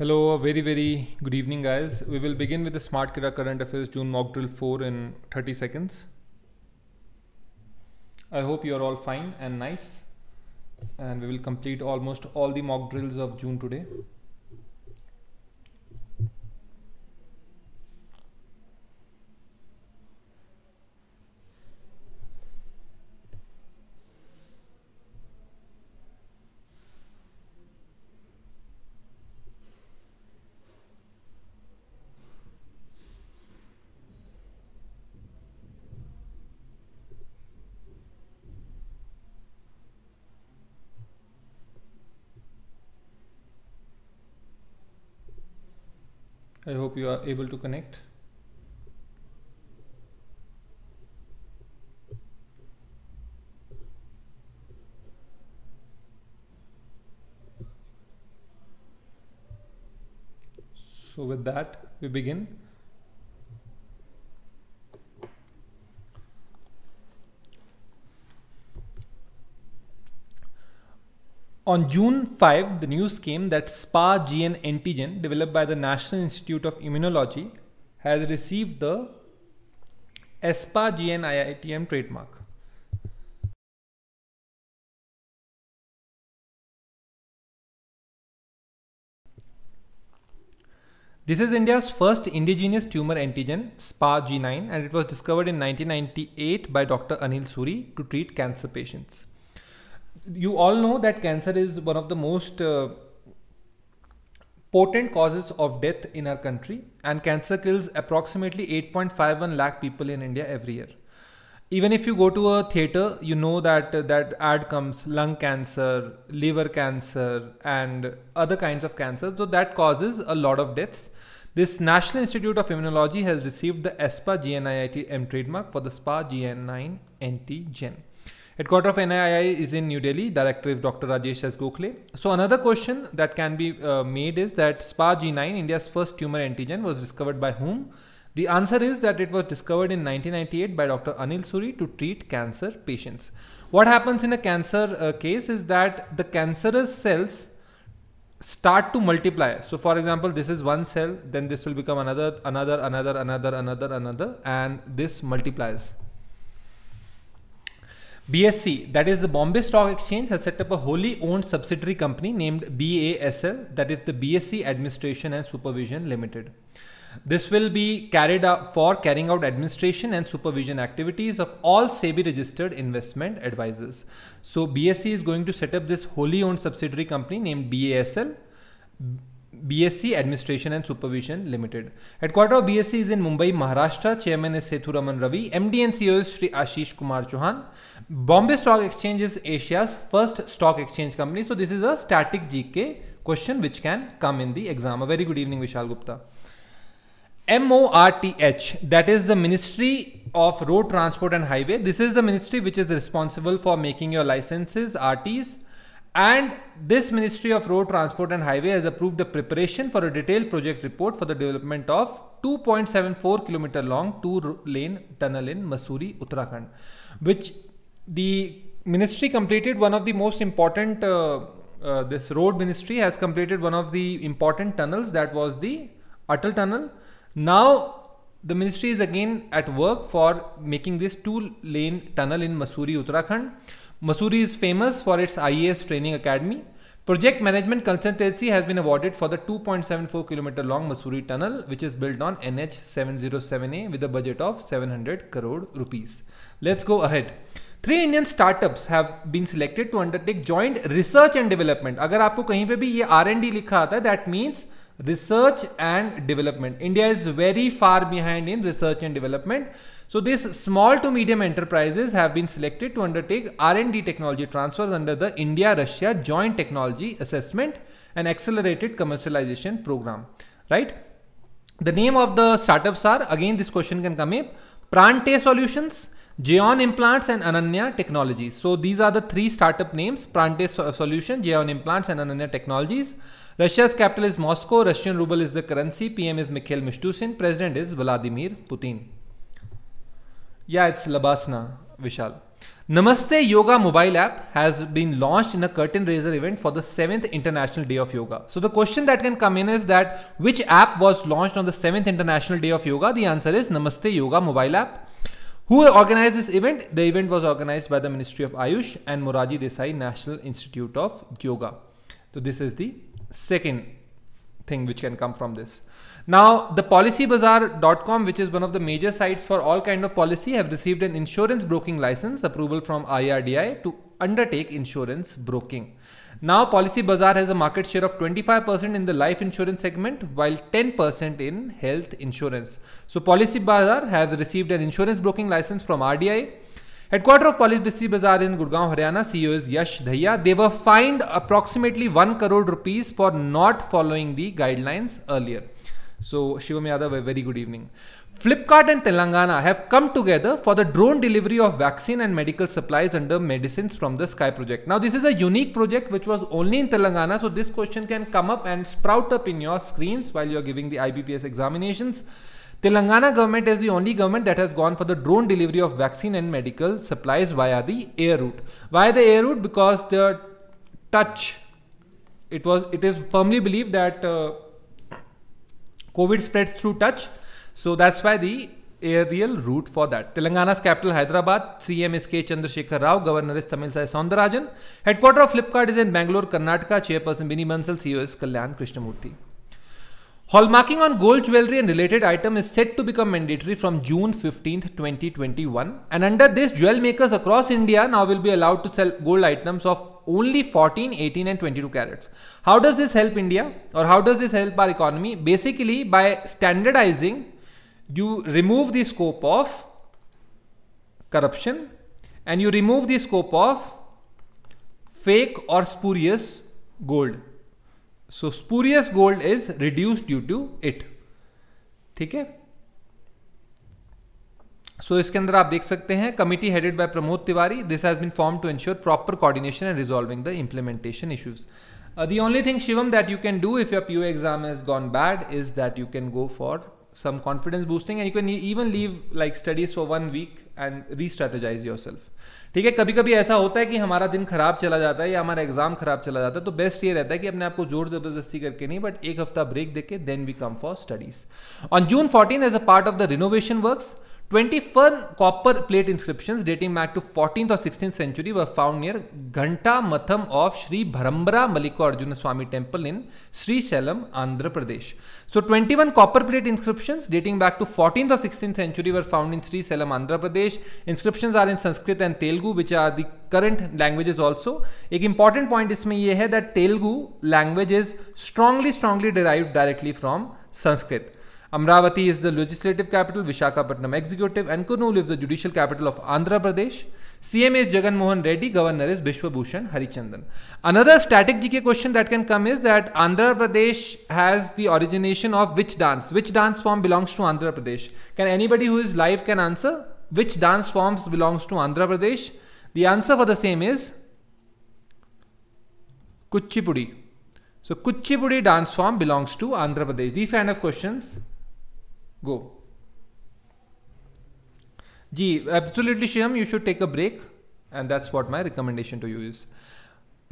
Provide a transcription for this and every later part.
Hello, very, very good evening, guys. We will begin with the Smart Kira Current Affairs June Mock Drill 4 in 30 seconds. I hope you are all fine and nice. And we will complete almost all the mock drills of June today. hope you are able to connect. So with that, we begin. On June 5, the news came that SPA GN antigen developed by the National Institute of Immunology has received the ESPA GN IITM trademark. This is India's first indigenous tumor antigen, SPA G9, and it was discovered in 1998 by Dr. Anil Suri to treat cancer patients you all know that cancer is one of the most uh, potent causes of death in our country and cancer kills approximately 8.51 lakh people in india every year even if you go to a theater you know that uh, that ad comes lung cancer liver cancer and other kinds of cancers so that causes a lot of deaths this national institute of immunology has received the SPA gniit m trademark for the spa gn9 nt gen Headquarter of NII is in New Delhi, director is Dr. Rajesh S. Gokhale. So another question that can be uh, made is that SPA-G9, India's first tumor antigen, was discovered by whom? The answer is that it was discovered in 1998 by Dr. Anil Suri to treat cancer patients. What happens in a cancer uh, case is that the cancerous cells start to multiply. So for example, this is one cell, then this will become another, another, another, another, another, another, and this multiplies. BSE, that is the Bombay Stock Exchange, has set up a wholly owned subsidiary company named BASL, that is the BSE Administration and Supervision Limited. This will be carried out for carrying out administration and supervision activities of all SEBI registered investment advisors. So BSE is going to set up this wholly owned subsidiary company named BASL BSc Administration and Supervision Limited. Headquarter of BSc is in Mumbai, Maharashtra. Chairman is Sethu Raman Ravi. MD and CEO is Sri Ashish Kumar Chauhan. Bombay Stock Exchange is Asia's first stock exchange company. So this is a static GK question which can come in the exam. A very good evening, Vishal Gupta. MORTH, that is the Ministry of Road Transport and Highway. This is the ministry which is responsible for making your licenses, RTs, And this Ministry of Road Transport and Highway has approved the preparation for a detailed project report for the development of 2.74 kilometer long two lane tunnel in Masuri, Uttarakhand, which the ministry completed one of the most important. Uh, uh, this road ministry has completed one of the important tunnels that was the Atal tunnel. Now the ministry is again at work for making this two lane tunnel in Masuri, Uttarakhand. Mussoorie is famous for its I S training academy project management consultancy has been awarded for the four kilometre long Mussoorie tunnel which is build on N H seven zero seven A with budget of seven hundred crore rupees let's go ahead three Indian startups have been selected to undertake joint research and development अगर आपको कहीं पे भी ये are N D लिखा आता है that means research and development. India is very far behind in research and development. So these small to medium enterprises have been selected to undertake R&D technology transfers under the India-Russia Joint Technology Assessment and Accelerated Commercialization Program, right? The name of the startups are, again this question can come up, Prante Solutions, Geon Implants and Ananya Technologies. So these are the three startup names, Prante Solutions, Geon Implants and Ananya Technologies. Russia's capital is Moscow, Russian ruble is the currency, PM is Mikhail Mishustin, President is Vladimir Putin. Yeah, it's Labasna, Vishal. Namaste Yoga mobile app has been launched in a curtain raiser event for the 7th International Day of Yoga. So the question that can come in is that which app was launched on the 7th International Day of Yoga? The answer is Namaste Yoga mobile app. Who organized this event? The event was organized by the Ministry of Ayush and Moraji Desai National Institute of Yoga. So this is the second thing which can come from this. Now, the policybazaar.com, which is one of the major sites for all kind of policy, have received an insurance broking license approval from IRDI to undertake insurance broking. Now, Policy Bazaar has a market share of 25% in the life insurance segment, while 10% in health insurance. So, Policy Bazaar has received an insurance broking license from RDI Headquarter of Police Bazaar in Gurgaon, Haryana, CEO is Yash Dhaya. They were fined approximately 1 crore rupees for not following the guidelines earlier. So, Shivam Yadav, a very good evening. Flipkart and Telangana have come together for the drone delivery of vaccine and medical supplies under medicines from the Sky project. Now, this is a unique project which was only in Telangana. So, this question can come up and sprout up in your screens while you're giving the IBPS examinations. Telangana government is the only government that has gone for the drone delivery of vaccine and medical supplies via the air route. Why the air route? Because the touch, it was, it is firmly believed that uh, COVID spreads through touch. So that's why the aerial route for that. Telangana's capital Hyderabad, CM is K. Chandrasekhar Rao, Governor is Tamil Tamilsai Soundarajan. Headquarter of Flipkart is in Bangalore, Karnataka, Chairperson Bini Bansal, CEO is Kalyan Krishnamurthy. Hallmarking on gold jewelry and related item is set to become mandatory from June 15, 2021 and under this jewel makers across India now will be allowed to sell gold items of only 14, 18 and 22 carats. How does this help India or how does this help our economy? Basically by standardizing you remove the scope of corruption and you remove the scope of fake or spurious gold. So spurious gold is reduced due to it ठीक है so इसके अंदर आप देख सकते हैं committee headed by Pramod Tiwari this has been form to ensure proper coordination and resolving the implementation issues the only thing Shivam that you can do if your pew exam is gone bad is that you can go for some confidence boosting and you can even leave like studies for one week and restrategize yourself ठीक है कभी कभी ऐसा होता है कि हमारा दिन खराब चला जाता है या हमारा एग्जाम खराब चला जाता है तो बेस्ट ये रहता है कि अपने आपको जोर जबरदस्ती करके नहीं बट एक हफ्ता ब्रेक देके then we come for studies on June fourteen as a part of the renovation works 21 copper plate inscriptions dating back to 14th or 16th century were found near Ghanta Matham of Sri Bharambara Mallikarjuna Swami temple in Sri Shalam, Andhra Pradesh. So 21 copper plate inscriptions dating back to 14th or 16th century were found in Sri Shalam, Andhra Pradesh. Inscriptions are in Sanskrit and Telugu which are the current languages also. एक important point is यह है that Telugu language is strongly strongly derived directly from Sanskrit. Amravati is the legislative capital, Vishakhapatnam executive, and Kurnool is the judicial capital of Andhra Pradesh. CM is Jagan Mohan Reddy, governor is Bishwabhushan Harichandan. Another static GK question that can come is that Andhra Pradesh has the origination of which dance? Which dance form belongs to Andhra Pradesh? Can anybody who is live can answer? Which dance forms belongs to Andhra Pradesh? The answer for the same is Kuchipudi. So Kuchipudi dance form belongs to Andhra Pradesh. These kind of questions go. Gee, absolutely, Shyam, you should take a break, and that's what my recommendation to you is.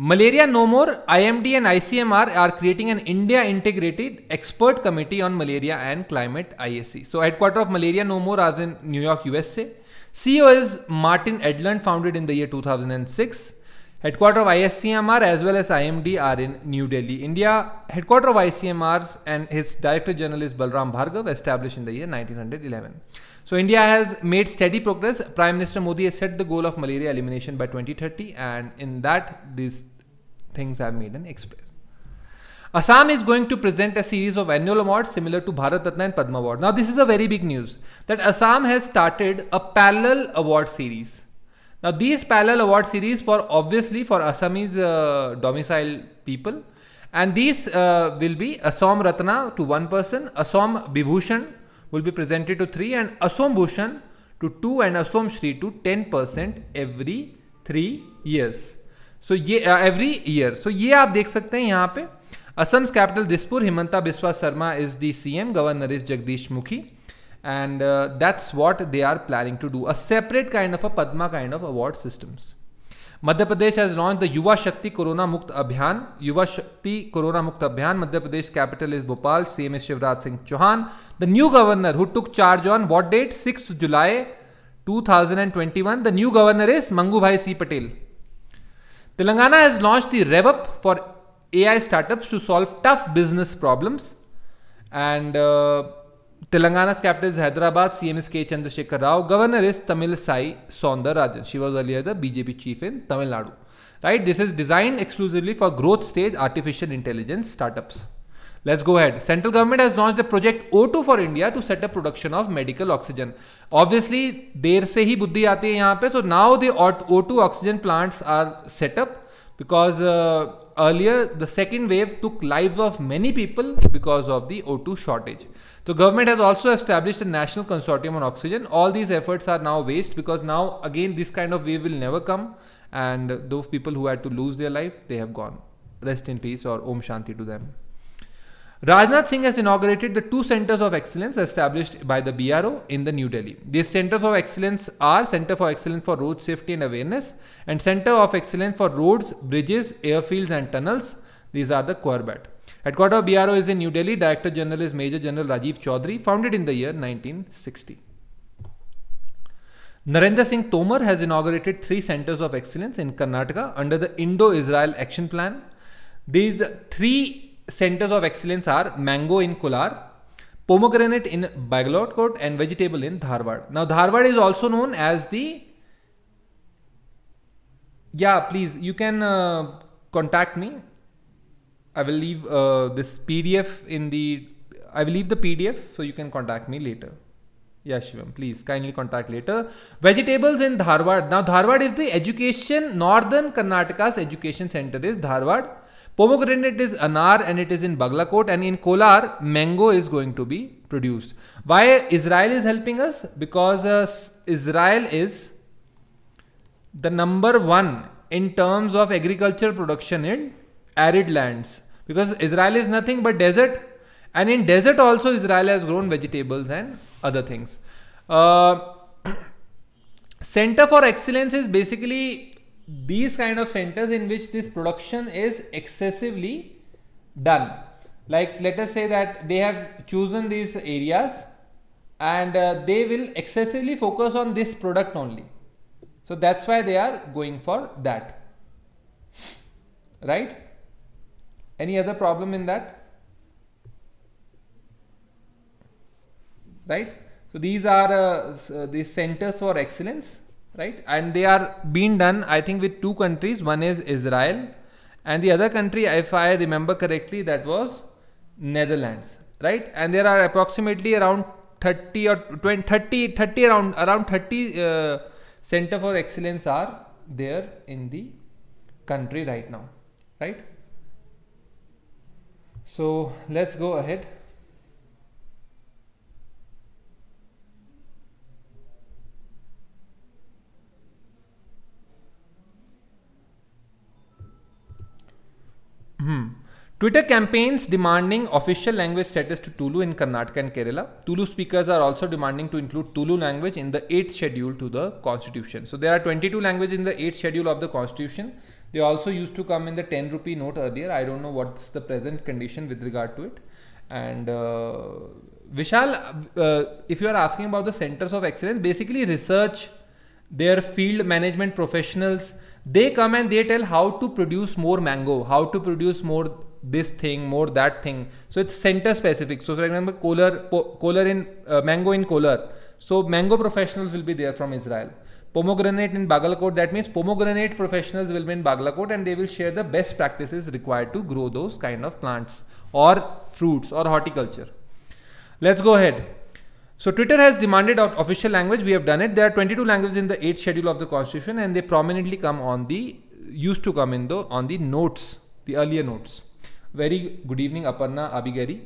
Malaria No More, IMD and ICMR are creating an India integrated expert committee on malaria and climate ISC. So, headquarters of Malaria No More is in New York, USA. CEO is Martin Edlund, founded in the year 2006. Headquarters of ISCMR as well as IMD are in New Delhi, India. Headquarters of ICMRs and his Director General is Balram Bhargav, established in the year 1911. So India has made steady progress. Prime Minister Modi has set the goal of malaria elimination by 2030 and in that these things have made an express. Assam is going to present a series of annual awards similar to Bharat Ratna and Padma Award. Now this is a very big news that Assam has started a parallel award series Now these parallel award series for obviously for Assamese uh, domicile people and these uh, will be Assam Ratna to one person, Assam Bibhushan will be presented to three and Assam Bhushan to two and Assam Shri to 10% every years so ye uh, every year so ye आप देख सकते हैं यहाँ पे assam's capital dispur himanta biswa sharma is the cm governor is jagdish mukhi and uh, that's what they are planning to do a separate kind of a padma kind of award systems Madhya Pradesh has launched the Yuva Shakti Corona Mukt Abhiyan. Yuva Shakti Corona Mukt Abhiyan. Madhya Pradesh capital is Bhopal. Same is Shivraj Singh Chauhan. The new governor who took charge on what date? 6th July 2021. The new governor is Mangubhai C. Patel. Telangana has launched the RevUp for AI startups to solve tough business problems. And uh, Telangana's capital is Hyderabad. CM K. Chandrasekhar Rao. Governor is Tamil Sai Rajan. She was earlier the BJP chief in Tamil Nadu. Right? This is designed exclusively for growth stage artificial intelligence startups. Let's go ahead. Central government has launched the project O2 for India to set up production of medical oxygen. Obviously, देर से ही बुद्धि आती है यहाँ पे. So now the O2 oxygen plants are set up because uh, earlier the second wave took lives of many people because of the O2 shortage. So, government has also established a national consortium on oxygen. All these efforts are now waste because now again this kind of wave will never come and those people who had to lose their life, they have gone. Rest in peace or Om Shanti to them. Rajnath Singh has inaugurated the two centers of excellence established by the BRO in the New Delhi. These centers of excellence are Center for Excellence for Road Safety and Awareness and Center of Excellence for Roads, Bridges, Airfields and Tunnels. These are the Corbett. Headquarter BRO is in New Delhi. Director General is Major General Rajiv Chaudhary, founded in the year 1960. Narendra Singh Tomar has inaugurated three centers of excellence in Karnataka under the Indo Israel Action Plan. These three centers of excellence are mango in Kolar, pomegranate in Bangalore Court, and vegetable in Dharwad. Now, Dharwad is also known as the yeah, please, you can uh, contact me. I will leave uh, this PDF in the, I will leave the PDF so you can contact me later. Yeah, Shivam, please kindly contact later. Vegetables in Dharwad. Now, Dharwad is the education, Northern Karnataka's education center is Dharwad. Pomegranate is Anar and it is in Baglakot and in Kolar, mango is going to be produced. Why Israel is helping us? Because uh, Israel is the number one in terms of agricultural production in arid lands because Israel is nothing but desert and in desert also Israel has grown vegetables and other things. Uh, center for excellence is basically these kind of centers in which this production is excessively done. Like let us say that they have chosen these areas and uh, they will excessively focus on this product only. So that's why they are going for that. Right? Any other problem in that? Right? So these are uh, uh, the centers for excellence, right? And they are being done, I think, with two countries. One is Israel, and the other country, if I remember correctly, that was Netherlands, right? And there are approximately around 30 or 20, 30, 30 around around 30 uh, center for excellence are there in the country right now, right? so let's go ahead Hmm. Twitter campaigns demanding official language status to Tulu in Karnataka and Kerala. Tulu speakers are also demanding to include Tulu language in the 8th schedule to the constitution. So there are 22 languages in the 8th schedule of the constitution they also used to come in the 10 rupee note earlier. I don't know what's the present condition with regard to it. And uh, Vishal, uh, if you are asking about the centers of excellence, basically research, their field management professionals, they come and they tell how to produce more mango, how to produce more this thing, more that thing. So it's center specific. So for example, Kohler, Kohler in uh, mango in Kohler. So mango professionals will be there from Israel pomegranate in Bagalkot. That means pomegranate professionals will be in Bagalkot and they will share the best practices required to grow those kind of plants or fruits or horticulture. Let's go ahead. So Twitter has demanded out official language. We have done it. There are 22 languages in the 8th schedule of the constitution and they prominently come on the, used to come in the, on the notes, the earlier notes. Very good evening Aparna Abigari.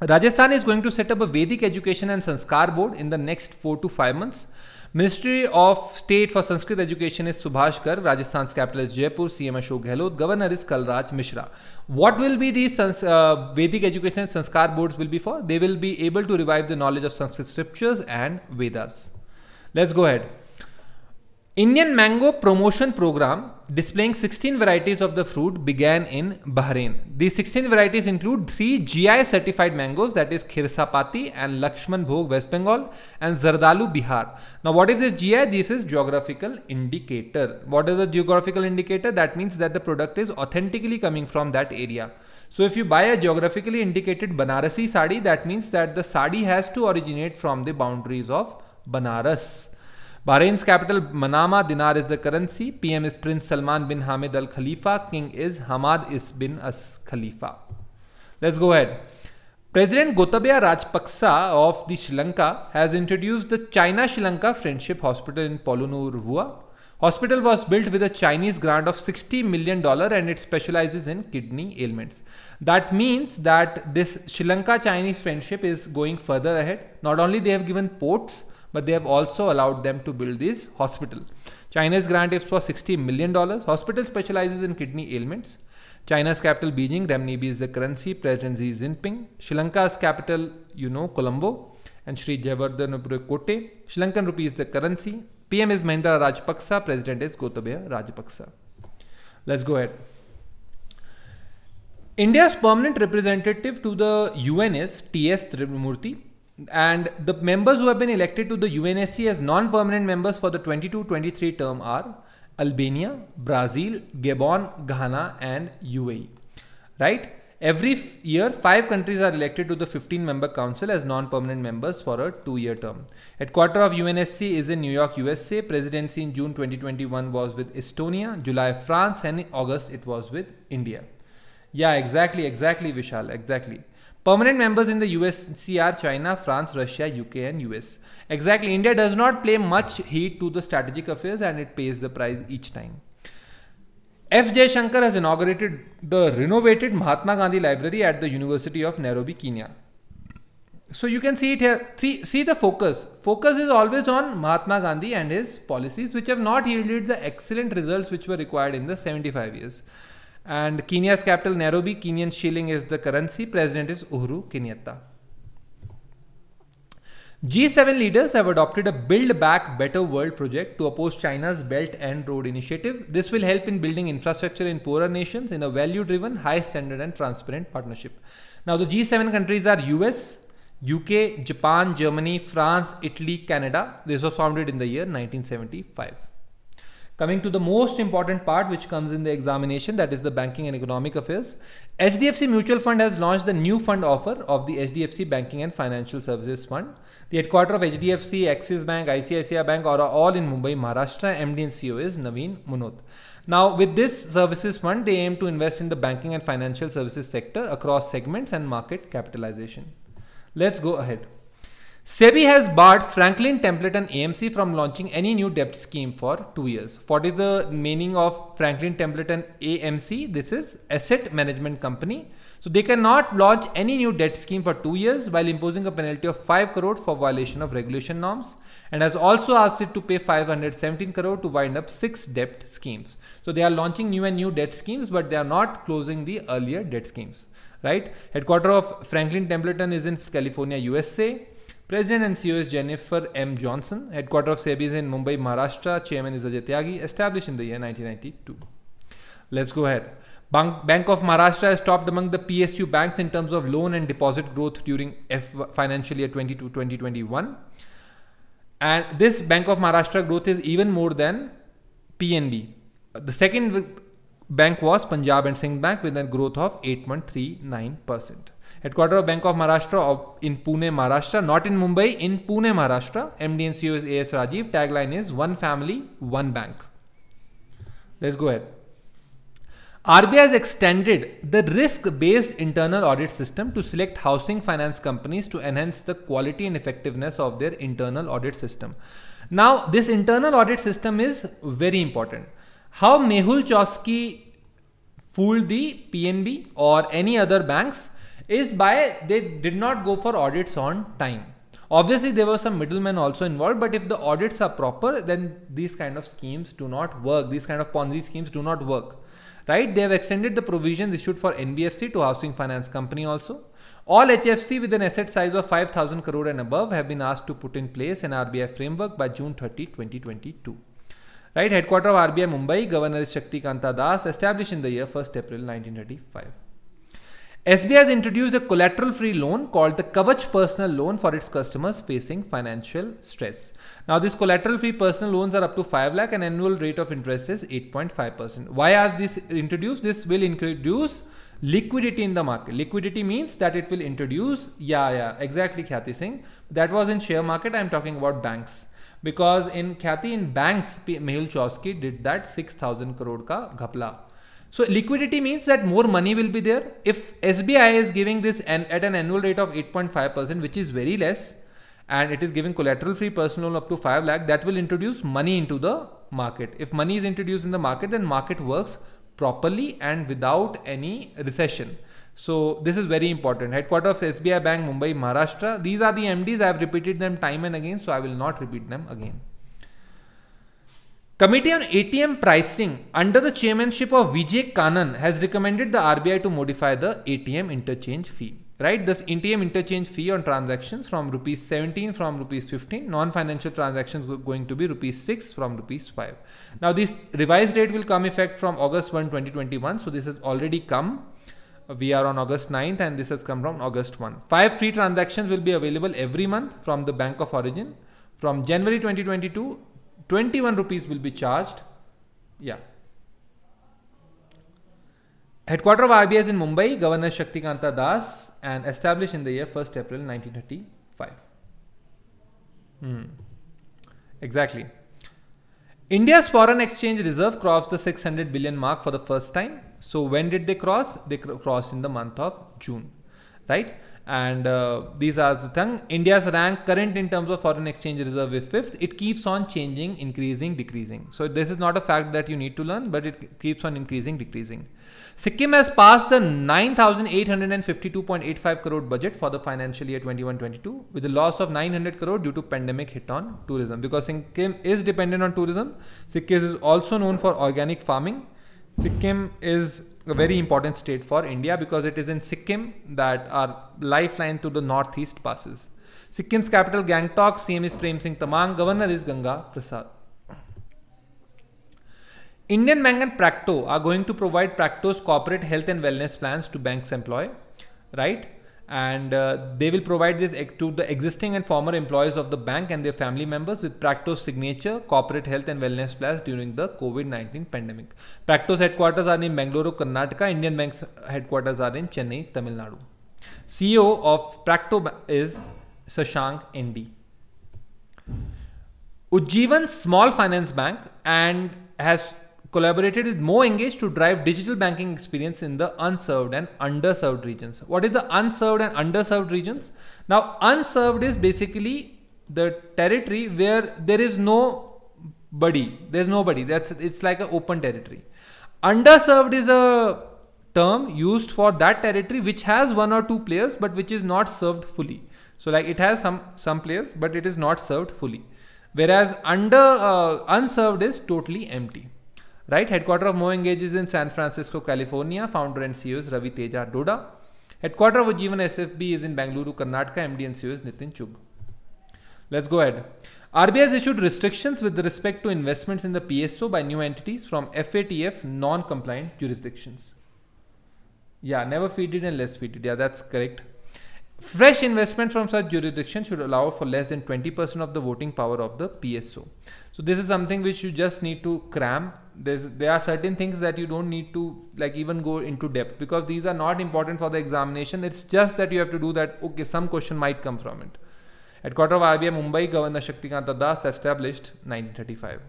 Rajasthan is going to set up a Vedic education and Sanskar board in the next 4 to 5 months. Ministry of state for Sanskrit education is Subhash कर Rajasthan capital Jaipur CM Ashok Gehlot governor is Kalraj Mishra what will be the Vedic education Sanskar board will be for they will be able to revive the knowledge of Sanskrit scriptures and Vedas let's go ahead Indian mango promotion program displaying 16 varieties of the fruit began in Bahrain. These 16 varieties include three GI certified mangoes that is Khirsapati and Lakshman Bhog West Bengal and Zardalu Bihar. Now what is this GI? This is geographical indicator. What is a geographical indicator? That means that the product is authentically coming from that area. So if you buy a geographically indicated Banarasi sari that means that the sari has to originate from the boundaries of Banaras. Bahrain's capital Manama, dinar is the currency. PM is Prince Salman bin Hamid Al Khalifa. King is Hamad is bin As Khalifa. Let's go ahead. President Gotabaya Rajapaksa of the Sri Lanka has introduced the China Sri Lanka Friendship Hospital in Polonnaruwa. Hospital was built with a Chinese grant of 60 million dollar and it specializes in kidney ailments. That means that this Sri Lanka Chinese friendship is going further ahead. Not only they have given ports but they have also allowed them to build this hospital. China's grant is for $60 million. Hospital specializes in kidney ailments. China's capital Beijing, renminbi is the currency, President Xi Jinping. Sri Lanka's capital, you know, Colombo and Sri Jayawardene Kote. Sri Lankan rupee is the currency. PM is Mahindra Rajapaksa, President is Gotabaya Rajapaksa. Let's go ahead. India's permanent representative to the UN is T.S. Trimurti. And the members who have been elected to the UNSC as non-permanent members for the 22-23 term are Albania, Brazil, Gabon, Ghana and UAE. Right? Every year, five countries are elected to the 15 member council as non permanent members for a two year term. Headquarter of UNSC is in New York, USA. Presidency in June 2021 was with Estonia, July, France, and in August it was with India. Yeah, exactly, exactly, Vishal, exactly. Permanent members in the USC are China, France, Russia, UK, and US. Exactly. India does not play much heed to the strategic affairs and it pays the price each time. F. J. Shankar has inaugurated the renovated Mahatma Gandhi Library at the University of Nairobi, Kenya. So you can see it here. See, see the focus. Focus is always on Mahatma Gandhi and his policies, which have not yielded the excellent results which were required in the 75 years. And Kenya's capital Nairobi, Kenyan shilling is the currency. President is Uhuru Kenyatta. G7 leaders have adopted a Build Back Better World project to oppose China's Belt and Road Initiative. This will help in building infrastructure in poorer nations in a value driven, high standard, and transparent partnership. Now, the G7 countries are US, UK, Japan, Germany, France, Italy, Canada. This was founded in the year 1975. Coming to the most important part which comes in the examination that is the banking and economic affairs. HDFC Mutual Fund has launched the new fund offer of the HDFC Banking and Financial Services Fund. The headquarter of HDFC, Axis Bank, ICICI Bank are all in Mumbai, Maharashtra. MD and CEO is Naveen Munot. Now, with this services fund, they aim to invest in the banking and financial services sector across segments and market capitalization. Let's go ahead. SEBI has barred Franklin Templeton AMC from launching any new debt scheme for two years. What is the meaning of Franklin Templeton AMC? This is asset management company. So they cannot launch any new debt scheme for two years while imposing a penalty of 5 crore for violation of regulation norms and has also asked it to pay 517 crore to wind up six debt schemes. So they are launching new and new debt schemes, but they are not closing the earlier debt schemes, right? Headquarter of Franklin Templeton is in California, USA. President and CEO is Jennifer M. Johnson. Headquarter of SEBI is in Mumbai, Maharashtra. Chairman is Ajay Tyagi, established in the year 1992. Let's go ahead. Bank, Bank of Maharashtra is topped among the PSU banks in terms of loan and deposit growth during F financial year 22 2021. And this Bank of Maharashtra growth is even more than PNB. The second bank was Punjab and Singh Bank with a growth of 8.39% headquarter of Bank of Maharashtra of, in Pune, Maharashtra, not in Mumbai, in Pune, Maharashtra. MD and CEO is AS Rajiv. Tagline is One Family, One Bank. Let's go ahead. RBI has extended the risk based internal audit system to select housing finance companies to enhance the quality and effectiveness of their internal audit system. Now, this internal audit system is very important. How Mehul Chosky fooled the PNB or any other banks is by they did not go for audits on time. Obviously, there were some middlemen also involved, but if the audits are proper, then these kind of schemes do not work. These kind of Ponzi schemes do not work, right? They have extended the provisions issued for NBFC to housing finance company also. All HFC with an asset size of 5,000 crore and above have been asked to put in place an RBI framework by June 30, 2022. Right, headquarter of RBI Mumbai, Governor Shakti Kanta Das, established in the year 1st April 1935. SBI has introduced a collateral free loan called the Kavach Personal Loan for its customers facing financial stress. Now, these collateral free personal loans are up to 5 lakh and annual rate of interest is 8.5%. Why has this introduced? This will introduce liquidity in the market. Liquidity means that it will introduce, yeah, yeah, exactly Khyati Singh. That was in share market. I'm talking about banks. Because in Khyati, in banks, Mehul Chowski did that 6,000 crore ka ghapla. So liquidity means that more money will be there. If SBI is giving this an, at an annual rate of 8.5%, which is very less, and it is giving collateral free personal up to 5 lakh, that will introduce money into the market. If money is introduced in the market, then market works properly and without any recession. So this is very important. Headquarter of SBI Bank, Mumbai, Maharashtra. These are the MDs. I have repeated them time and again, so I will not repeat them again. Committee on ATM pricing under the chairmanship of Vijay Kanan has recommended the RBI to modify the ATM interchange fee. Right, this ATM interchange fee on transactions from rupees 17 from rupees 15, non-financial transactions going to be rupees 6 from rupees 5. Now this revised rate will come effect from August 1, 2021. So this has already come. We are on August 9th and this has come from August 1. Five free transactions will be available every month from the bank of origin from January 2022 21 rupees will be charged. Yeah. Headquarter of RBI is in Mumbai, Governor Shaktikanta Das, and established in the year 1st April 1935. Hmm. Exactly. India's foreign exchange reserve crossed the 600 billion mark for the first time. So when did they cross? They crossed in the month of June, right? and uh, these are the thing india's rank current in terms of foreign exchange reserve is fifth it keeps on changing increasing decreasing so this is not a fact that you need to learn but it keeps on increasing decreasing sikkim has passed the 9852.85 crore budget for the financial year 21-22 with a loss of 900 crore due to pandemic hit on tourism because sikkim is dependent on tourism sikkim is also known for organic farming sikkim is a very important state for India because it is in Sikkim that our lifeline to the northeast passes. Sikkim's capital Gangtok, CM is Prem Singh Tamang, governor is Ganga Prasad. Indian Bank and Practo are going to provide Practo's corporate health and wellness plans to bank's employee, right? and uh, they will provide this to the existing and former employees of the bank and their family members with Practo's signature corporate health and wellness plans during the COVID-19 pandemic. Practo's headquarters are in Bangalore, Karnataka. Indian Bank's headquarters are in Chennai, Tamil Nadu. CEO of Practo is Sashank ND. Ujjivan Small Finance Bank and has collaborated with MoEngage to drive digital banking experience in the unserved and underserved regions. What is the unserved and underserved regions? Now, unserved is basically the territory where there is no body. There's nobody. That's it's like an open territory. Underserved is a term used for that territory which has one or two players but which is not served fully. So like it has some some players but it is not served fully. Whereas under uh, unserved is totally empty. Right? Headquarter of MoEngage is in San Francisco, California. Founder and CEO is Ravi Teja Doda. Headquarter of Ujivan SFB is in Bangalore, Karnataka. MD and CEO is Nitin Chug. Let's go ahead. RBI has issued restrictions with respect to investments in the PSO by new entities from FATF non-compliant jurisdictions. Yeah, never feeded and less feeded. Yeah, that's correct. Fresh investment from such jurisdiction should allow for less than 20% of the voting power of the PSO. So this is something which you just need to cram there's there are certain things that you don't need to like even go into depth because these are not important for the examination it's just that you have to do that okay some question might come from it at quarter of RBI Mumbai Governor Shaktikanta Das established 1935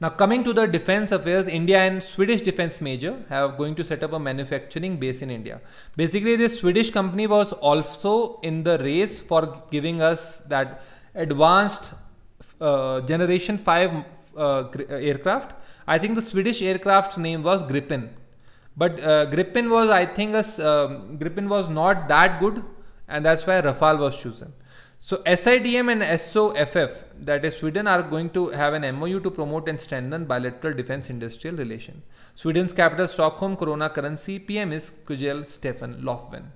now coming to the defense affairs India and Swedish defense major have going to set up a manufacturing base in India basically this Swedish company was also in the race for giving us that advanced uh, generation 5 uh, uh, aircraft. I think the Swedish aircraft's name was Gripen, but uh, Gripen was I think a, um, Gripen was not that good, and that's why Rafale was chosen. So SIDM and SOFF, that is Sweden, are going to have an MOU to promote and strengthen bilateral defense industrial relation. Sweden's capital Stockholm, Corona currency, PM is Kujel Stefan Lofven.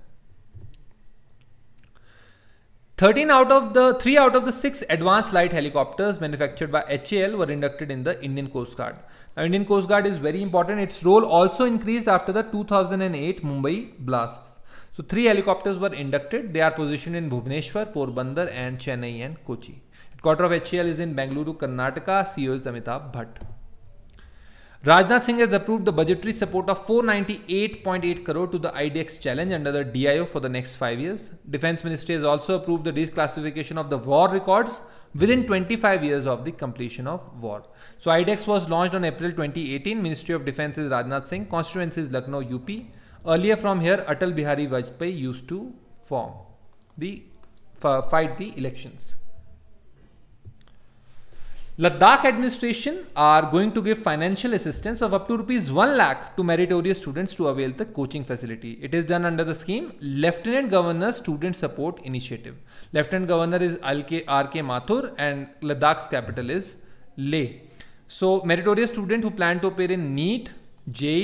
13 out of the 3 out of the 6 advanced light helicopters manufactured by HAL were inducted in the Indian Coast Guard. Now Indian Coast Guard is very important. Its role also increased after the 2008 Mumbai blasts. So three helicopters were inducted. They are positioned in Bhubaneswar, Porbandar and Chennai and Kochi. Quarter of HAL is in Bangalore, Karnataka. CEO is Amitabh Bhatt. Rajnath Singh has approved the budgetary support of 498.8 crore to the IDX challenge under the DIO for the next 5 years. Defense Ministry has also approved the declassification of the war records within 25 years of the completion of war. So IDEX was launched on April 2018. Ministry of Defense is Rajnath Singh, constituency is Lucknow UP. Earlier from here Atal Bihari Vajpayee used to form the fight the elections. Ladakh administration are going to give financial assistance of up to rupees 1 lakh to meritorious students to avail the coaching facility. It is done under the scheme Lieutenant Governor Student Support Initiative. Lieutenant Governor is R.K. Mathur and Ladakh's capital is Leh. So meritorious students who plan to appear in NEET, JE,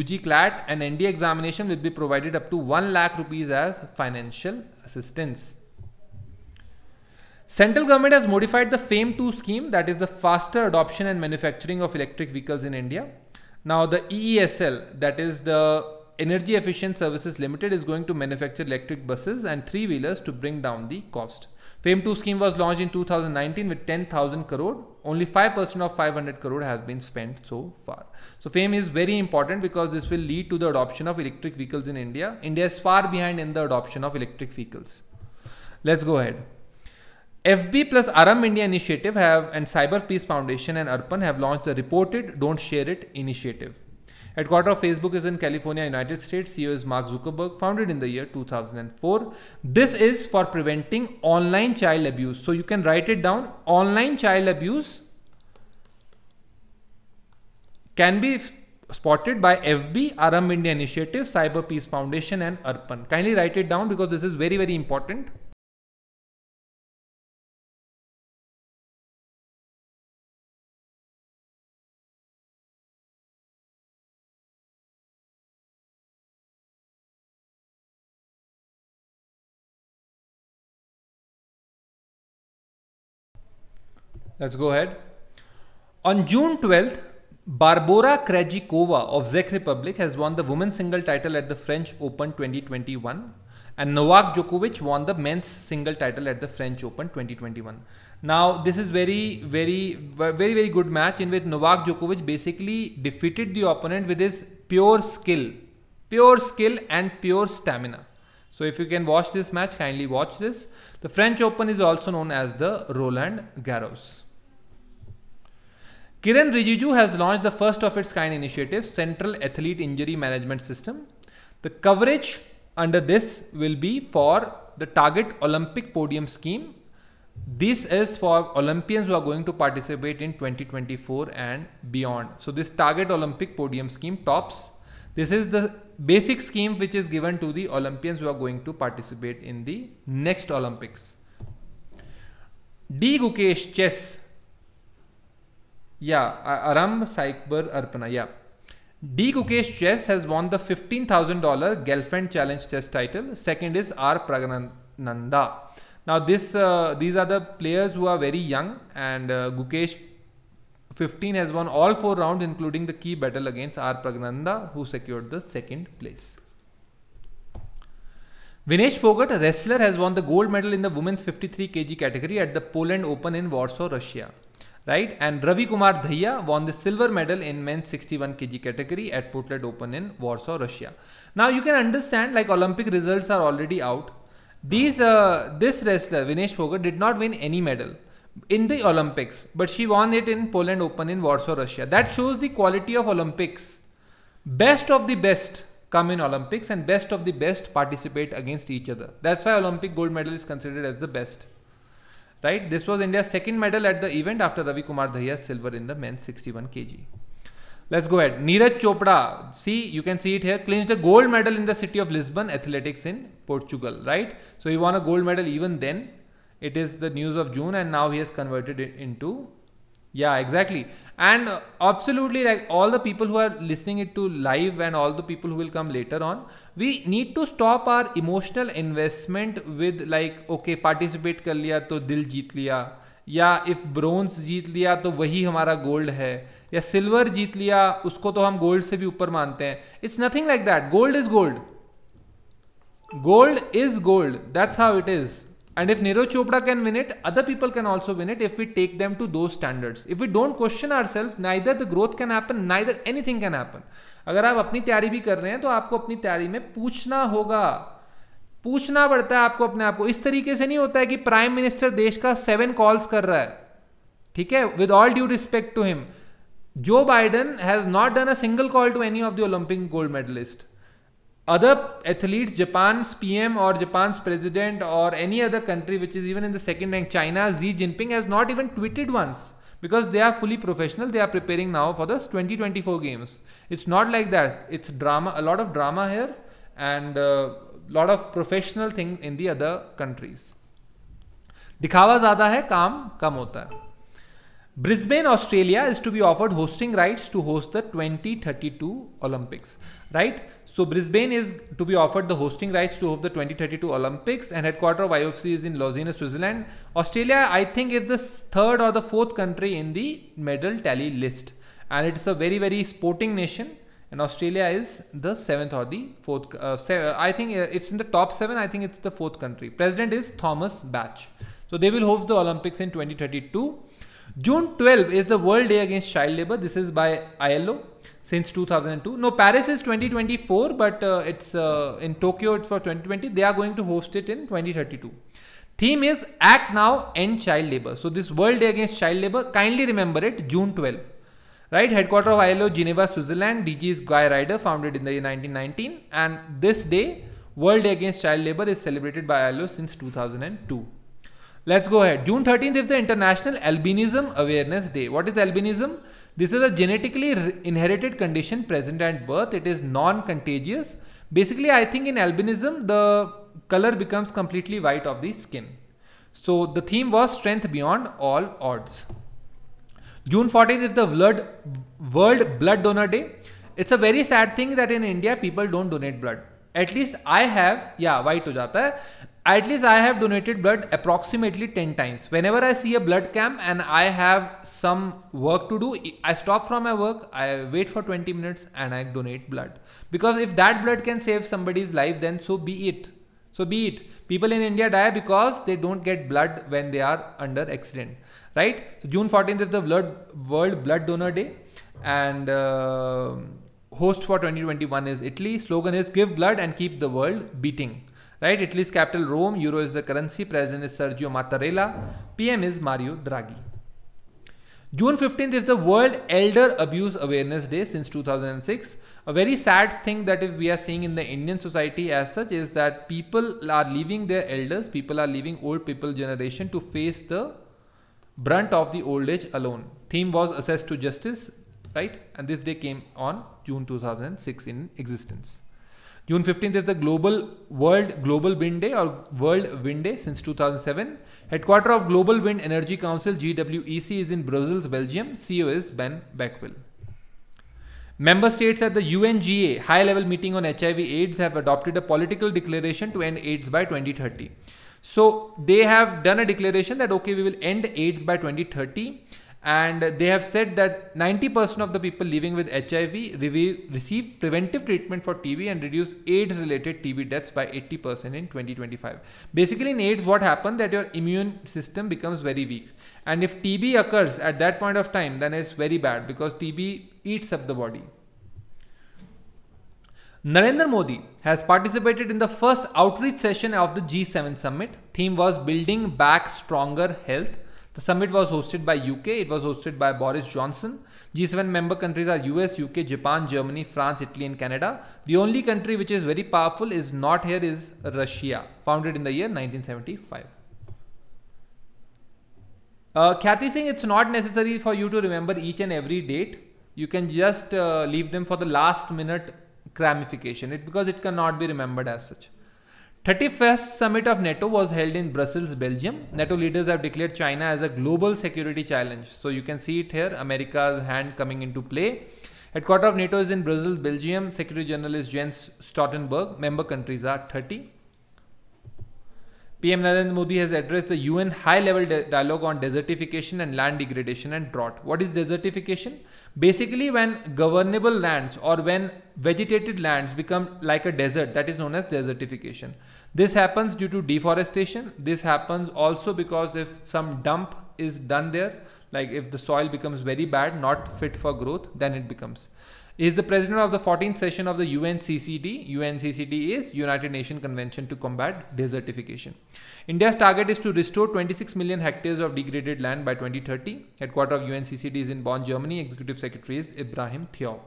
UG, CLAT and ND examination will be provided up to 1 lakh rupees as financial assistance. Central government has modified the FAME2 scheme, that is the faster adoption and manufacturing of electric vehicles in India. Now the EESL, that is the Energy Efficient Services Limited is going to manufacture electric buses and three wheelers to bring down the cost. FAME2 scheme was launched in 2019 with 10,000 crore. Only 5% of 500 crore has been spent so far. So FAME is very important because this will lead to the adoption of electric vehicles in India. India is far behind in the adoption of electric vehicles. Let's go ahead. FB plus Aram India Initiative have and Cyber Peace Foundation and Arpan have launched the reported Don't Share It initiative. Headquarter of Facebook is in California, United States. CEO is Mark Zuckerberg, founded in the year 2004. This is for preventing online child abuse. So you can write it down. Online child abuse can be spotted by FB, Aram India Initiative, Cyber Peace Foundation, and Arpan. Kindly write it down because this is very, very important. Let's go ahead. On June 12th, Barbora Krejcikova of Czech Republic has won the women's single title at the French Open 2021 and Novak Djokovic won the men's single title at the French Open 2021. Now this is very very very very good match in which Novak Djokovic basically defeated the opponent with his pure skill, pure skill and pure stamina. So if you can watch this match kindly watch this. The French Open is also known as the Roland Garros. Kiran Rijiju has launched the first of its kind initiative, Central Athlete Injury Management System. The coverage under this will be for the target Olympic podium scheme. This is for Olympians who are going to participate in 2024 and beyond. So this target Olympic podium scheme tops. This is the basic scheme which is given to the Olympians who are going to participate in the next Olympics. D. Gukesh Chess yeah, Aram Saikbar Arpana. Yeah. D. Gukesh Chess has won the $15,000 Gelfand Challenge Chess title. Second is R. Pragnanda. Now, this uh, these are the players who are very young, and uh, Gukesh 15 has won all four rounds, including the key battle against R. Pragnanda, who secured the second place. Vinesh Fogart, a wrestler, has won the gold medal in the women's 53 kg category at the Poland Open in Warsaw, Russia right? And Ravi Kumar Dhaya won the silver medal in men's 61 kg category at Portland Open in Warsaw, Russia. Now you can understand like Olympic results are already out. These uh, this wrestler Vinesh Phogat did not win any medal in the Olympics, but she won it in Poland Open in Warsaw, Russia. That shows the quality of Olympics. Best of the best come in Olympics and best of the best participate against each other. That's why Olympic gold medal is considered as the best right? This was India's second medal at the event after Ravi Kumar Dahia's silver in the men's 61 kg. Let's go ahead. Neeraj Chopra, see, you can see it here, clinched a gold medal in the city of Lisbon athletics in Portugal, right? So he won a gold medal even then. It is the news of June and now he has converted it into yeah exactly and absolutely like all the people who are listening it to live and all the people who will come later on we need to stop our emotional investment with like okay participate kar liya to dil jeet liya या if bronze जीत लिया तो वही हमारा gold है या silver जीत लिया उसको तो हम गोल्ड से भी ऊपर मानते हैं it's nothing like that gold is gold gold is gold that's how it is And if Nero Chopra can win it, other people can also win it if we take them to those standards. If we don't question ourselves, neither the growth can happen, neither anything can happen. अगर आप अपनी तैयारी भी कर रहे हैं तो आपको अपनी तैयारी में पूछना होगा पूछना पड़ता है आपको अपने आप को इस तरीके से नहीं होता है कि प्राइम मिनिस्टर देश का सेवन कॉल्स कर रहा है ठीक है with all due respect to him Joe Biden has not done a single call to any of the Olympic gold medalist other athletes, Japan's PM or Japan's president or any other country which is even in the second rank, China, Xi Jinping has not even tweeted once because they are fully professional. They are preparing now for the 2024 games. It's not like that. It's drama, a lot of drama here and a lot of professional things in the other countries. दिखावा ज़्यादा है काम कम होता है Brisbane, Australia is to be offered hosting rights to host the 2032 Olympics, right? So Brisbane is to be offered the hosting rights to the 2032 Olympics and headquarter of IOC is in Lausanne, Switzerland. Australia, I think, is the third or the fourth country in the medal tally list. And it's a very, very sporting nation. And Australia is the seventh or the fourth. Uh, seven, uh, I think uh, it's in the top seven. I think it's the fourth country. President is Thomas Bach. So they will host the Olympics in 2032. June 12 is the World Day Against Child Labor. This is by ILO since 2002. No, Paris is 2024, but uh, it's uh, in Tokyo. It's for 2020. They are going to host it in 2032. Theme is Act Now, End Child Labor. So this World Day Against Child Labor, kindly remember it, June 12. Right, headquarters of ILO, Geneva, Switzerland. DG is Guy Ryder, founded in the year 1919, and this day, World Day Against Child Labor, is celebrated by ILO since 2002. Let's go ahead. June 13th is the International Albinism Awareness Day. What is albinism? This is a genetically inherited condition present at birth. It is non-contagious. Basically, I think in albinism, the color becomes completely white of the skin. So the theme was strength beyond all odds. June 14th is the World Blood Donor Day. It's a very sad thing that in India people don't donate blood. At least I have, yeah, white हो जाता hai at least I have donated blood approximately 10 times. Whenever I see a blood camp and I have some work to do, I stop from my work, I wait for 20 minutes and I donate blood. Because if that blood can save somebody's life, then so be it. So be it. People in India die because they don't get blood when they are under accident, right? So June 14th is the blood, World Blood Donor Day and uh, host for 2021 is Italy. Slogan is give blood and keep the world beating right? Italy's capital Rome, euro is the currency, president is Sergio Mattarella, PM is Mario Draghi. June 15th is the World Elder Abuse Awareness Day since 2006. A very sad thing that if we are seeing in the Indian society as such is that people are leaving their elders, people are leaving old people generation to face the brunt of the old age alone. Theme was access to justice, right? And this day came on June 2006 in existence. June 15th is the global World Global Wind Day or World Wind Day since 2007. Headquarter of Global Wind Energy Council GWEC is in Brussels, Belgium. CEO is Ben Beckwith. Member states at the UNGA high level meeting on HIV AIDS have adopted a political declaration to end AIDS by 2030. So they have done a declaration that okay we will end AIDS by 2030 and they have said that 90% of the people living with HIV receive preventive treatment for TB and reduce AIDS related TB deaths by 80% in 2025. Basically in AIDS what happens that your immune system becomes very weak and if TB occurs at that point of time then it's very bad because TB eats up the body. Narendra Modi has participated in the first outreach session of the G7 summit. Theme was building back stronger health. The summit was hosted by UK, it was hosted by Boris Johnson. G7 member countries are US, UK, Japan, Germany, France, Italy, and Canada. The only country which is very powerful is not here is Russia, founded in the year 1975. Uh, Kathy saying it's not necessary for you to remember each and every date. You can just uh, leave them for the last minute cramification it because it cannot be remembered as such. 31st summit of NATO was held in Brussels, Belgium. NATO leaders have declared China as a global security challenge. So you can see it here, America's hand coming into play. Headquarters of NATO is in Brussels, Belgium. Secretary General is Jens Stoltenberg. Member countries are 30. PM Narendra Modi has addressed the UN high level dialogue on desertification and land degradation and drought. What is desertification? Basically, when governable lands or when vegetated lands become like a desert, that is known as desertification. This happens due to deforestation. This happens also because if some dump is done there, like if the soil becomes very bad, not fit for growth, then it becomes is the president of the 14th session of the UNCCD. UNCCD is United Nations Convention to Combat Desertification. India's target is to restore 26 million hectares of degraded land by 2030. Headquarter of UNCCD is in Bonn, Germany. Executive Secretary is Ibrahim Thiaw.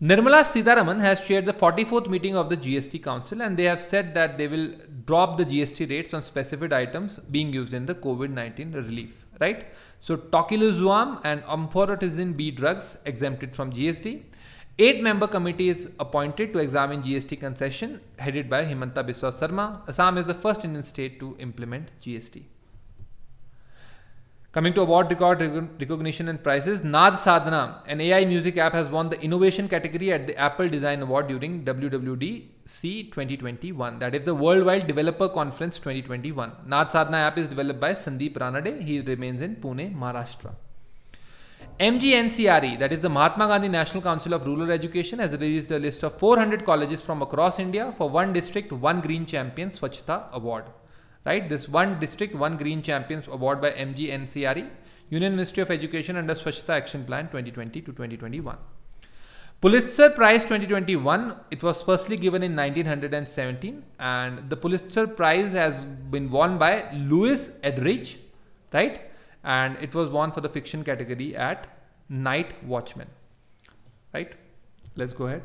Nirmala Sitharaman has chaired the 44th meeting of the GST Council and they have said that they will drop the GST rates on specific items being used in the COVID 19 relief, right? So tocilizumab and amphotericin B drugs exempted from GST. Eight-member committee is appointed to examine GST concession headed by Himanta Biswa Sarma. Assam is the first Indian state to implement GST. Coming to award record recognition and prizes, Nad Sadhana, an AI music app, has won the innovation category at the Apple Design Award during WWDC 2021, that is the Worldwide Developer Conference 2021. Nad Sadhana app is developed by Sandeep Ranade. He remains in Pune, Maharashtra. MGNCRE, that is the Mahatma Gandhi National Council of Rural Education, has released a list of 400 colleges from across India for one district, one green champion Swachhta award right? This one district, one green champions award by MGNCRE, Union Ministry of Education under Swachhta Action Plan 2020 to 2021. Pulitzer Prize 2021, it was firstly given in 1917 and the Pulitzer Prize has been won by Louis Edrich, right? And it was won for the fiction category at Night Watchman, right? Let's go ahead.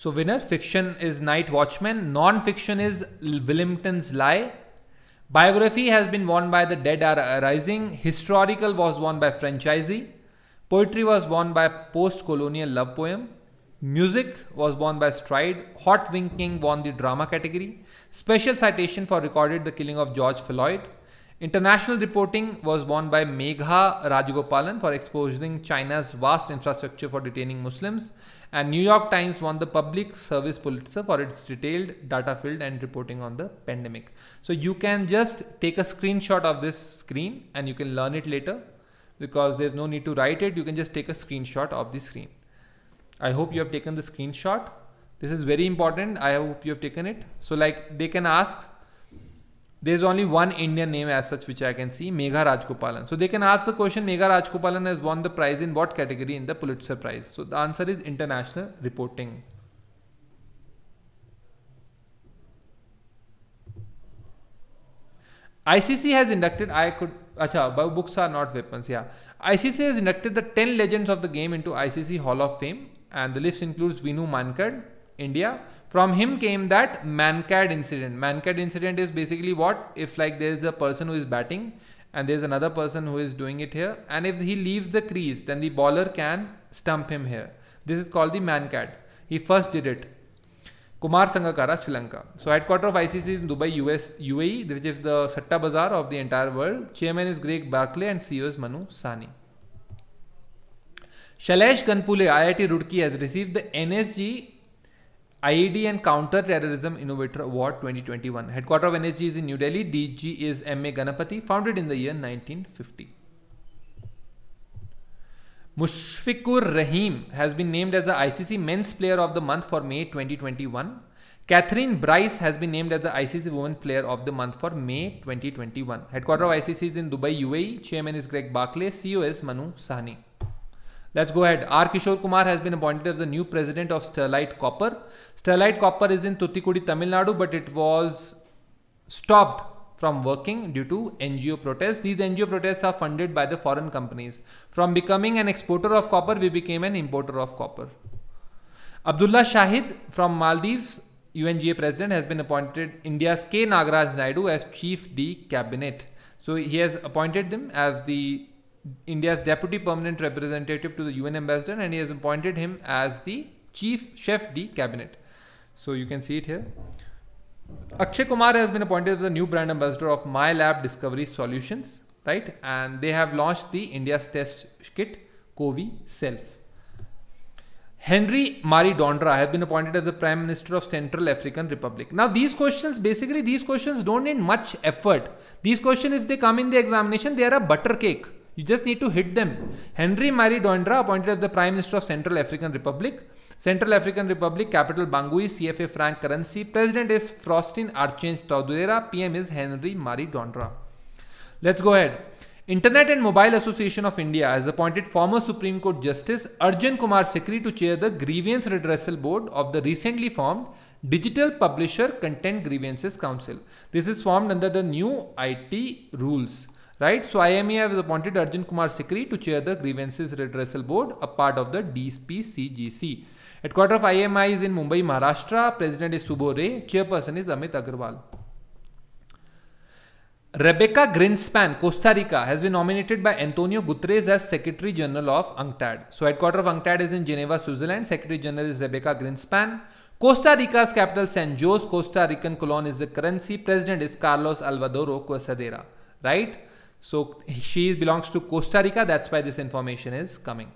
So winner fiction is Night Watchman, non-fiction is Williamton's Lie. Biography has been won by The Dead Are Rising. Historical was won by Franchisee. Poetry was won by Post-Colonial Love Poem. Music was won by Stride. Hot Winking won the drama category. Special citation for recorded the killing of George Floyd. International reporting was won by Megha Rajagopalan for exposing China's vast infrastructure for detaining Muslims. And New York Times won the Public Service Pulitzer for its detailed data filled and reporting on the pandemic. So you can just take a screenshot of this screen and you can learn it later because there's no need to write it. You can just take a screenshot of the screen. I hope you have taken the screenshot. This is very important. I hope you have taken it. So like they can ask there's only one Indian name as such which I can see, Megha Rajkopalan. So they can ask the question, Megha Rajkopalan has won the prize in what category in the Pulitzer Prize? So the answer is international reporting. ICC has inducted, I could, acha, books are not weapons, yeah. ICC has inducted the 10 legends of the game into ICC Hall of Fame and the list includes Vinu Mankad, India, from him came that Mancad incident. Mancad incident is basically what? If like there is a person who is batting and there's another person who is doing it here and if he leaves the crease then the bowler can stump him here. This is called the Mancad. He first did it. Kumar Sangakkara, Sri Lanka. So headquarter of ICC is in Dubai, US, UAE, which is the Satta Bazaar of the entire world. Chairman is Greg Barclay and CEO is Manu Sani. Shalesh Ganpule, IIT Roorkee has received the NSG IED and Counter Terrorism Innovator Award 2021. Headquarter of NSG is in New Delhi. DG is M.A. Ganapati, founded in the year 1950. Mushfiqur Rahim has been named as the ICC Men's Player of the Month for May 2021. Catherine Bryce has been named as the ICC Women Player of the Month for May 2021. Headquarter of ICC is in Dubai, UAE. Chairman is Greg Barclay. CEO is Manu Sahni. Let's go ahead. R. Kishore Kumar has been appointed as the new president of Sterlite Copper. Sterlite Copper is in Tuthikudi, Tamil Nadu, but it was stopped from working due to NGO protests. These NGO protests are funded by the foreign companies. From becoming an exporter of copper, we became an importer of copper. Abdullah Shahid from Maldives, UNGA president, has been appointed India's K. Nagaraj Naidu as chief D cabinet. So he has appointed them as the India's deputy permanent representative to the UN ambassador and he has appointed him as the chief chef de cabinet. So you can see it here. Akshay Kumar has been appointed as the new brand ambassador of MyLab Discovery Solutions, right? And they have launched the India's test kit, Covi Self. Henry Marie Dondra has been appointed as the Prime Minister of Central African Republic. Now these questions, basically these questions don't need much effort. These questions, if they come in the examination, they are a butter cake you just need to hit them. Henry Marie Doindra, appointed as the Prime Minister of Central African Republic. Central African Republic, capital Bangui, CFA franc currency. President is Frostin Archange Touadera. PM is Henry Marie Doindra. Let's go ahead. Internet and Mobile Association of India has appointed former Supreme Court Justice Arjun Kumar Sikri to chair the Grievance Redressal Board of the recently formed Digital Publisher Content Grievances Council. This is formed under the new IT rules right? So IMI has appointed Arjun Kumar Sikri to chair the grievances redressal board, a part of the DSPCGC. Headquarter of IMI is in Mumbai, Maharashtra. President is Subore. Ray. Chairperson is Amit Agarwal. Rebecca Grinspan, Costa Rica, has been nominated by Antonio Guterres as Secretary General of UNCTAD. So, headquarter of UNCTAD is in Geneva, Switzerland. Secretary General is Rebecca Grinspan. Costa Rica's capital, San Jose, Costa Rican colon is the currency. President is Carlos Alvadoro Quesadera. Right? So she belongs to Costa Rica. That's why this information is coming.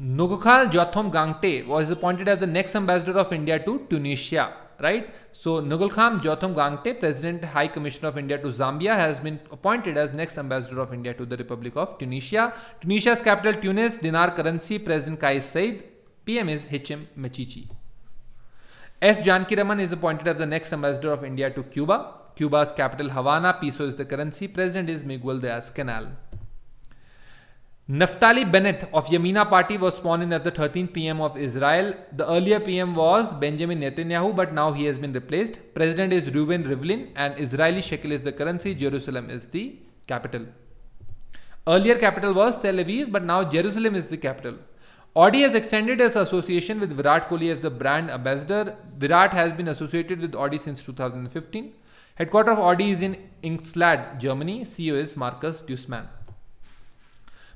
Nugukhal Jotham Gangte was appointed as the next ambassador of India to Tunisia. Right? So Nugukham Jotham Gangte, President High Commissioner of India to Zambia, has been appointed as next ambassador of India to the Republic of Tunisia. Tunisia's capital Tunis, dinar currency, President Kais Said, PM is Hicham Machichi. S. Janki Raman is appointed as the next ambassador of India to Cuba. Cuba's capital Havana, peso is the currency. President is Miguel Diaz-Canal. Naftali Bennett of Yamina party was sworn in as the 13th PM of Israel. The earlier PM was Benjamin Netanyahu, but now he has been replaced. President is Reuven Rivlin, and Israeli shekel is the currency. Jerusalem is the capital. Earlier capital was Tel Aviv, but now Jerusalem is the capital. Audi has extended its association with Virat Kohli as the brand ambassador. Virat has been associated with Audi since 2015. Headquarter of Audi is in Ingolstadt, Germany. CEO is Marcus Dussmann.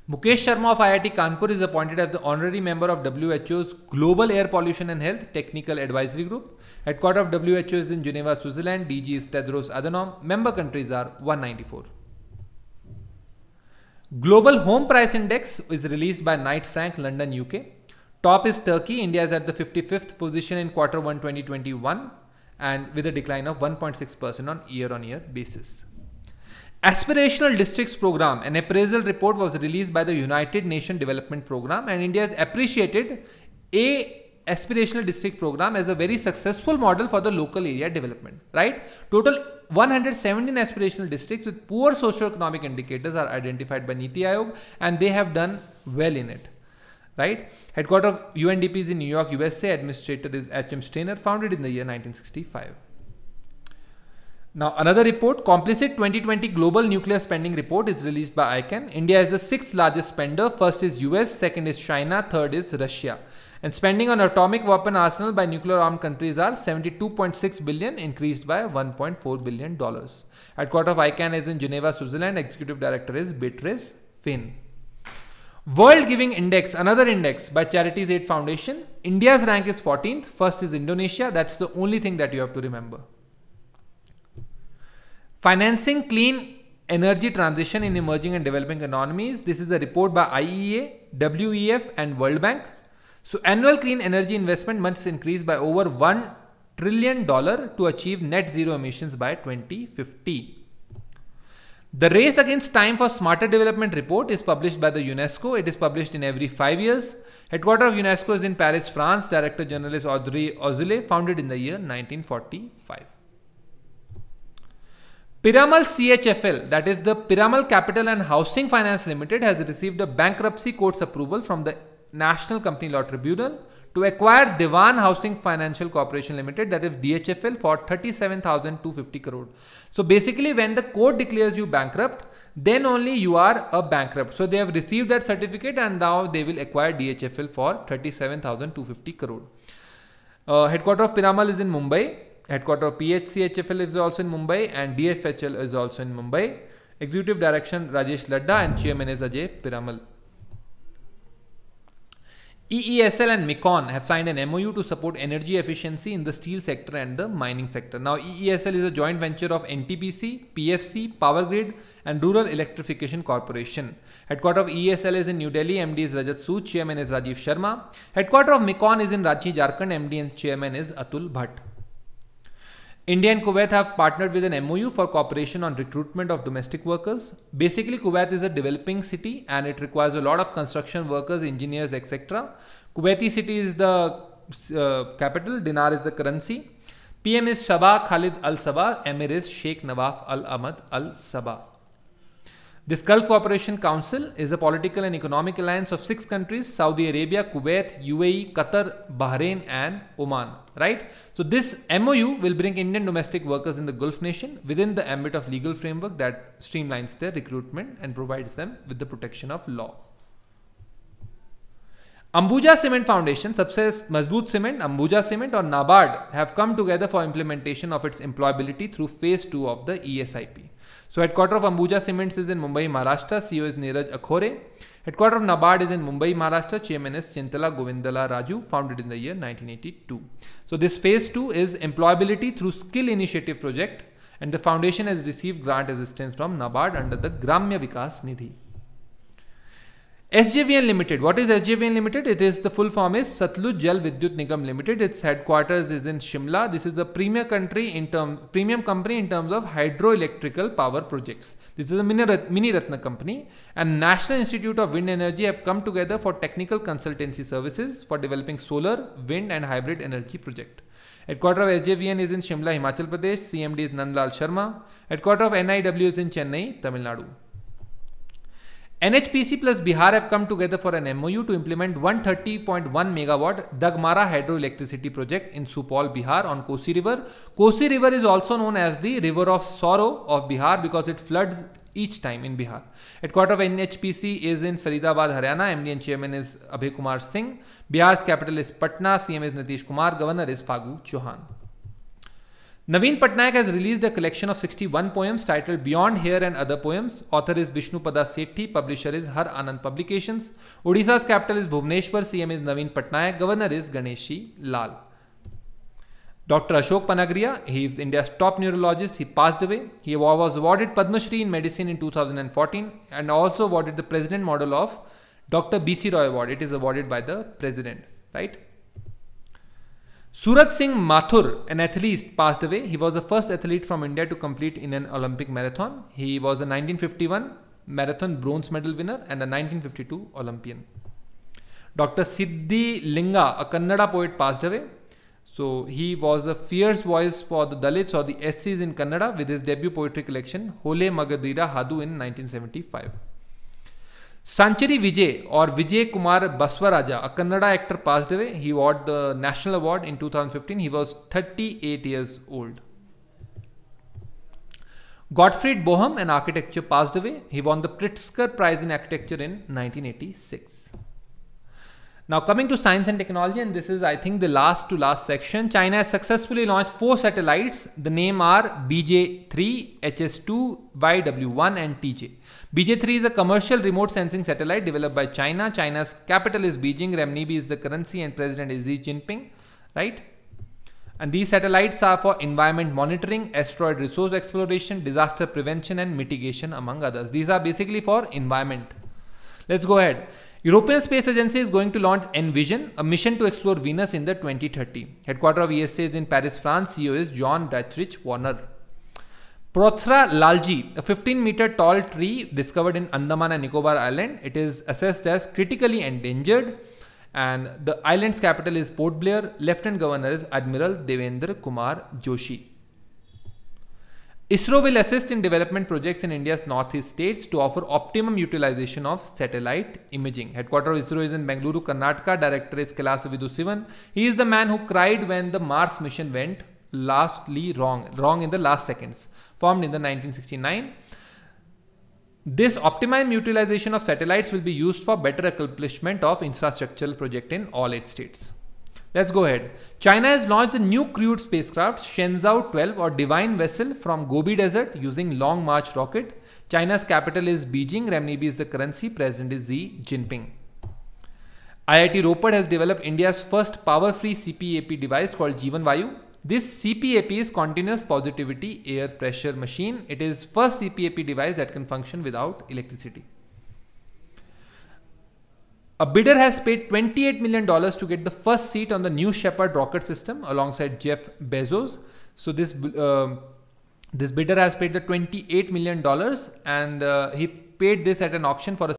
Mukesh Sharma of IIT Kanpur is appointed as the honorary member of WHO's Global Air Pollution and Health Technical Advisory Group. Headquarter of WHO is in Geneva, Switzerland. DG is Tedros Adhanom. Member countries are 194. Global Home Price Index is released by Knight Frank, London, UK. Top is Turkey. India is at the 55th position in quarter 1 2021 and with a decline of 1.6% on year on year basis. Aspirational Districts Program, an appraisal report was released by the United Nations Development Program and India has appreciated a aspirational district program as a very successful model for the local area development, right? Total 117 aspirational districts with poor socio-economic indicators are identified by Niti Aayog and they have done well in it right? Headquarter of UNDP is in New York, USA. Administrator is H.M. Steiner, founded in the year 1965. Now, another report, Complicit 2020 Global Nuclear Spending Report is released by ICANN. India is the sixth largest spender. First is US, second is China, third is Russia. And spending on atomic weapon arsenal by nuclear armed countries are 72.6 billion, increased by 1.4 billion dollars. Headquarter of ICANN is in Geneva, Switzerland. Executive Director is Beatrice Finn. World Giving Index, another index by Charities Aid Foundation. India's rank is 14th. First is Indonesia. That's the only thing that you have to remember. Financing clean energy transition in emerging and developing economies. This is a report by IEA, WEF, and World Bank. So annual clean energy investment must increase by over $1 trillion to achieve net zero emissions by 2050. The Race Against Time for Smarter Development report is published by the UNESCO. It is published in every five years. Headquarter of UNESCO is in Paris, France. Director General is Audrey Ozile, founded in the year 1945. Piramal CHFL, that is the Piramal Capital and Housing Finance Limited, has received a bankruptcy court's approval from the National Company Law Tribunal to acquire Devan Housing Financial Corporation Limited, that is DHFL, for 37,250 crore. So basically, when the court declares you bankrupt, then only you are a bankrupt. So they have received that certificate and now they will acquire DHFL for 37,250 crore. Uh, headquarter of Piramal is in Mumbai. Headquarter of PHCHFL is also in Mumbai and DFHL is also in Mumbai. Executive Direction Rajesh Ladda and Chairman is Ajay Piramal. EESL and Micon have signed an MOU to support energy efficiency in the steel sector and the mining sector. Now, EESL is a joint venture of NTPC, PFC, Power Grid, and Rural Electrification Corporation. Headquarter of EESL is in New Delhi, MD is Rajat Sood, Chairman is Rajiv Sharma. Headquarter of Micon is in Ranchi, Jharkhand, MD and Chairman is Atul Bhatt. India and Kuwait have partnered with an MOU for cooperation on recruitment of domestic workers. Basically, Kuwait is a developing city and it requires a lot of construction workers, engineers, etc. Kuwaiti city is the uh, capital, dinar is the currency. PM is Shaba Khalid Al Sabah, Emir is Sheikh Nawaf Al Ahmad Al Sabah. This Gulf Cooperation Council is a political and economic alliance of six countries Saudi Arabia, Kuwait, UAE, Qatar, Bahrain, and Oman. Right? So, this MOU will bring Indian domestic workers in the Gulf nation within the ambit of legal framework that streamlines their recruitment and provides them with the protection of law. Ambuja Cement Foundation, सबसे मजबूत cement, Ambuja Cement, or NABARD have come together for implementation of its employability through Phase Two of the ESIP. So headquarter of Ambuja Cements is in Mumbai, Maharashtra. CEO is Neeraj Akhore. Headquarter of Nabard is in Mumbai, Maharashtra. Chairman is Chintala Govindala Raju, founded in the year 1982. So this phase two is employability through skill initiative project and the foundation has received grant assistance from NABARD under the Gramya Vikas Nidhi. SJVN Limited. What is SJVN Limited? It is the full form is Satluj Jal Vidyut Nigam Limited. Its headquarters is in Shimla. This is a premier country in term, premium company in terms of hydroelectrical power projects. This is a mini Ratna company. And National Institute of Wind Energy have come together for technical consultancy services for developing solar, wind, and hybrid energy project. Headquarter of SJVN is in Shimla, Himachal Pradesh. CMD is Nandlal Sharma. Headquarter of NIW is in Chennai, Tamil Nadu. NHPC plus Bihar have come together for an MOU to implement 130.1 megawatt Dagmara hydroelectricity project in Supal, Bihar on Kosi River. Kosi River is also known as the River of Sorrow of Bihar because it floods each time in Bihar. Headquarter of NHPC is in Faridabad, Haryana. MD and chairman is Abhay Kumar Singh. Bihar's capital is Patna. CM is Nitish Kumar. Governor is Phagu Chauhan. Naveen Patnaik has released a collection of 61 poems titled Beyond Here and Other Poems. Author is Vishnupada Sethi, publisher is Har Anand Publications. Odisha's capital is Bhuvneshwar, CM is Naveen Patnaik, governor is Ganeshi Lal. Dr. Ashok Panagria, he is India's top neurologist, he passed away. He was awarded Padma Shri in medicine in 2014 and also awarded the President Model of Dr. B.C. Roy Award. It is awarded by the President, right? Surat Singh Mathur, an athlete, passed away. He was the first athlete from India to complete in an Olympic marathon. He was a 1951 marathon bronze medal winner and a 1952 Olympian. Dr. Siddhi Linga, a Kannada poet, passed away. So he was a fierce voice for the Dalits or the SCs in Kannada with his debut poetry collection Hole Magadira Hadu in 1975. Sanchari Vijay or Vijay Kumar Baswaraja, a Kannada actor, passed away. He won the National Award in 2015. He was 38 years old. Gottfried Bohem, an architecture, passed away. He won the Pritzker Prize in Architecture in 1986. Now coming to science and technology, and this is I think the last to last section. China has successfully launched four satellites. The name are BJ3, HS2, YW1 and TJ. BJ3 is a commercial remote sensing satellite developed by China. China's capital is Beijing, renminbi is the currency and president is Xi Jinping, right? And these satellites are for environment monitoring, asteroid resource exploration, disaster prevention and mitigation among others. These are basically for environment. Let's go ahead. European Space Agency is going to launch Envision, a mission to explore Venus in the 2030. Headquarter of ESA is in Paris, France. CEO is John Dietrich Warner. Prothra lalji, a 15 meter tall tree discovered in Andaman and Nicobar Island. It is assessed as critically endangered and the island's capital is Port Blair. Lieutenant Governor is Admiral Devendra Kumar Joshi. ISRO will assist in development projects in India's northeast states to offer optimum utilization of satellite imaging. Headquarter of ISRO is in Bengaluru, Karnataka. Director is Kailas Vidusivan. He is the man who cried when the Mars mission went lastly wrong, wrong in the last seconds, formed in the 1969. This optimum utilization of satellites will be used for better accomplishment of infrastructural project in all eight states. Let's go ahead. China has launched a new crewed spacecraft, Shenzhou 12 or Divine Vessel from Gobi Desert using Long March rocket. China's capital is Beijing, renminbi is the currency, president is Xi Jinping. IIT Roper has developed India's first power-free CPAP device called Jeevan Vayu. This CPAP is continuous positivity air pressure machine. It is first CPAP device that can function without electricity. A bidder has paid $28 million to get the first seat on the new Shepard rocket system alongside Jeff Bezos. So this uh, this bidder has paid the $28 million and uh, he paid this at an auction for a